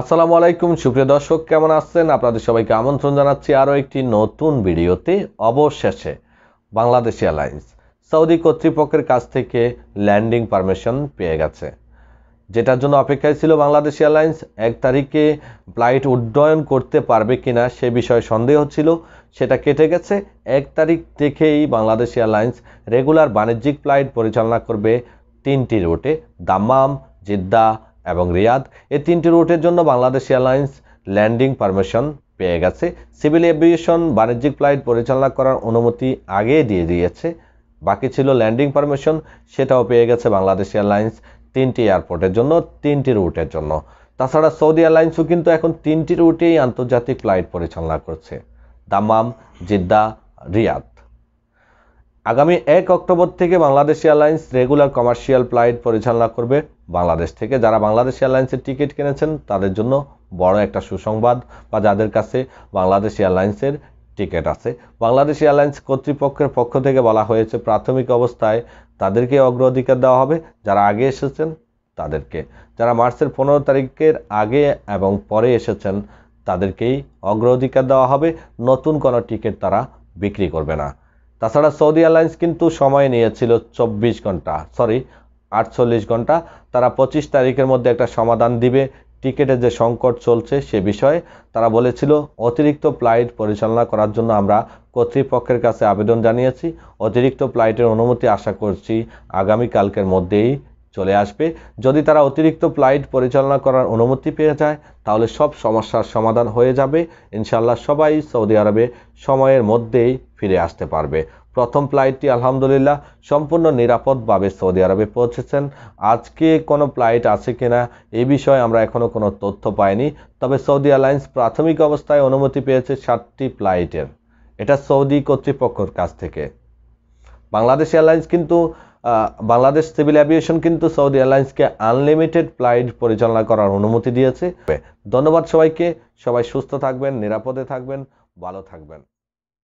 আসসালামু আলাইকুম সুপ্রিয় দর্শক কেমন আছেন আপনাদের সবাইকে আমন্ত্রণ জানাচ্ছি আরও একটি নতুন ভিডিওতে অবশেষে বাংলাদেশ এয়ারলাইন্স সৌদি কর্তৃপক্ষের কাছ থেকে ল্যান্ডিং পারমিশন পেয়ে গেছে যেটার জন্য অপেক্ষায় ছিল বাংলাদেশ এয়ারলাইন্স এক তারিখে ফ্লাইট উড্ডয়ন করতে পারবে কিনা সে বিষয়ে সন্দেহ ছিল সেটা কেটে গেছে এক তারিখ থেকেই বাংলাদেশ এয়ারলাইন্স রেগুলার বাণিজ্যিক ফ্লাইট পরিচালনা করবে তিনটি রুটে দাম্মাম জিদ্দা এবং রিয়াদ এই তিনটি রুটের জন্য বাংলাদেশ এয়ারলাইন্স ল্যান্ডিং পারমিশন পেয়ে গেছে সিভিল এভিয়েশন বাণিজ্যিক ফ্লাইট পরিচালনা করার অনুমতি আগে দিয়ে দিয়েছে বাকি ছিল ল্যান্ডিং পারমিশন সেটাও পেয়ে গেছে বাংলাদেশ এয়ারলাইন্স তিনটি এয়ারপোর্টের জন্য তিনটি রুটের জন্য তাছাড়া সৌদি এয়ারলাইন্সও কিন্তু এখন তিনটি রুটেই আন্তর্জাতিক ফ্লাইট পরিচালনা করছে দামাম জিদ্দা রিয়াদ আগামী এক অক্টোবর থেকে Bangladesh airlines regular commercial flight পরিচালনা করবে বাংলাদেশ থেকে যারা বাংলাদেশ এয়ারলাইন্সের টিকিট কিনেছেন তাদের জন্য বড় একটা সুসংবাদ বা যাদের কাছে বাংলাদেশ এয়ারলাইন্সের টিকিট আছে বাংলাদেশ এয়ারলাইন্স কর্তৃপক্ষের পক্ষ থেকে বলা হয়েছে প্রাথমিক অবস্থায় তাদেরকে অগ্রাধিকার দেওয়া হবে যারা আগে এসেছেন তাদেরকে যারা মার্চের পনেরো তারিখের আগে এবং পরে এসেছেন তাদেরকেই অগ্রাধিকার দেওয়া হবে নতুন কোনো টিকিট তারা বিক্রি করবে না তাছাড়া সৌদি এয়ারলাইন্স কিন্তু সময় নিয়েছিল চব্বিশ ঘন্টা সরি আটচল্লিশ ঘন্টা তারা পঁচিশ তারিখের মধ্যে একটা সমাধান দিবে টিকেটের যে সংকট চলছে সে বিষয়ে তারা বলেছিল অতিরিক্ত ফ্লাইট পরিচালনা করার জন্য আমরা কর্তৃপক্ষের কাছে আবেদন জানিয়েছি অতিরিক্ত ফ্লাইটের অনুমতি আশা করছি আগামীকালকের মধ্যেই চলে আসবে যদি তারা অতিরিক্ত ফ্লাইট পরিচালনা করার অনুমতি পেয়ে যায় তাহলে সব সমস্যার সমাধান হয়ে যাবে ইনশাল্লাহ সবাই সৌদি আরবে সময়ের মধ্যেই ফিরে আসতে পারবে প্রথম ফ্লাইটটি আলহামদুলিল্লাহ সম্পূর্ণ নিরাপদভাবে সৌদি আরবে পৌঁছেছেন আজকে কোনো ফ্লাইট আছে কিনা এ বিষয়ে আমরা এখনও কোনো তথ্য পাইনি তবে সৌদি এয়ারলাইন্স প্রাথমিক অবস্থায় অনুমতি পেয়েছে সাতটি ফ্লাইটের এটা সৌদি কর্তৃপক্ষর কাছ থেকে বাংলাদেশ এয়ারলাইন্স কিন্তু বাংলাদেশ সিভিল অ্যাভিয়েশন কিন্তু সৌদি এয়ারলাইন্সকে আনলিমিটেড ফ্লাইট পরিচালনা করার অনুমতি দিয়েছে ধন্যবাদ সবাইকে সবাই সুস্থ থাকবেন নিরাপদে থাকবেন ভালো থাকবেন